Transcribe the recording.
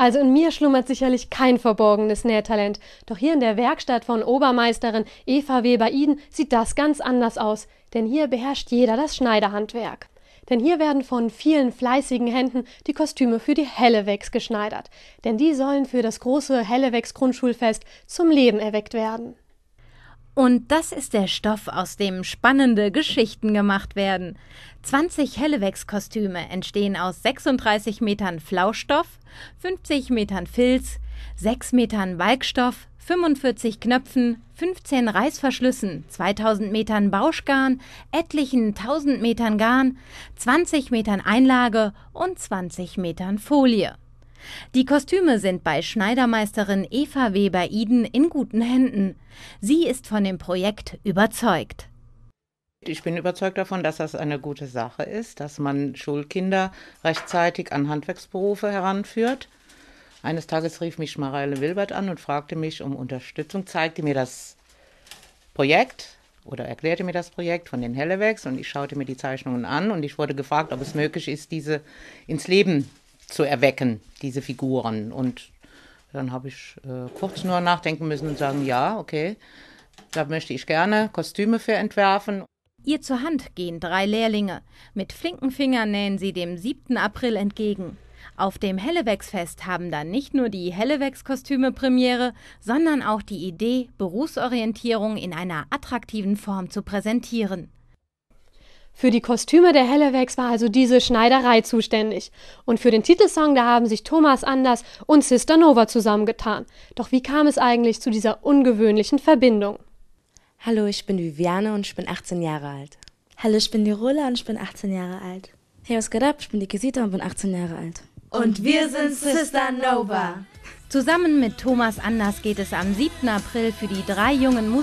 Also in mir schlummert sicherlich kein verborgenes Nähtalent. Doch hier in der Werkstatt von Obermeisterin Eva Weber-Iden sieht das ganz anders aus. Denn hier beherrscht jeder das Schneiderhandwerk. Denn hier werden von vielen fleißigen Händen die Kostüme für die Hellewex geschneidert. Denn die sollen für das große Hellewex-Grundschulfest zum Leben erweckt werden. Und das ist der Stoff, aus dem spannende Geschichten gemacht werden. 20 Hellewex-Kostüme entstehen aus 36 Metern Flaustoff, 50 Metern Filz, 6 Metern Walkstoff, 45 Knöpfen, 15 Reißverschlüssen, 2000 Metern Bauschgarn, etlichen 1000 Metern Garn, 20 Metern Einlage und 20 Metern Folie. Die Kostüme sind bei Schneidermeisterin Eva Weber-Iden in guten Händen. Sie ist von dem Projekt überzeugt. Ich bin überzeugt davon, dass das eine gute Sache ist, dass man Schulkinder rechtzeitig an Handwerksberufe heranführt. Eines Tages rief mich Marielle Wilbert an und fragte mich um Unterstützung, zeigte mir das Projekt oder erklärte mir das Projekt von den Hellewegs und ich schaute mir die Zeichnungen an und ich wurde gefragt, ob es möglich ist, diese ins Leben zu erwecken, diese Figuren. Und dann habe ich äh, kurz nur nachdenken müssen und sagen, ja, okay, da möchte ich gerne Kostüme für entwerfen. Ihr zur Hand gehen drei Lehrlinge. Mit flinken Fingern nähen sie dem 7. April entgegen. Auf dem Hellewex-Fest haben dann nicht nur die Hellewex-Kostüme Premiere, sondern auch die Idee, Berufsorientierung in einer attraktiven Form zu präsentieren. Für die Kostüme der Hellewex war also diese Schneiderei zuständig. Und für den Titelsong, da haben sich Thomas Anders und Sister Nova zusammengetan. Doch wie kam es eigentlich zu dieser ungewöhnlichen Verbindung? Hallo, ich bin Viviane und ich bin 18 Jahre alt. Hallo, ich bin die Rola und ich bin 18 Jahre alt. Hey, was geht ab? Ich bin die Gesita und bin 18 Jahre alt. Und wir sind Sister Nova. Zusammen mit Thomas Anders geht es am 7. April für die drei jungen Musiker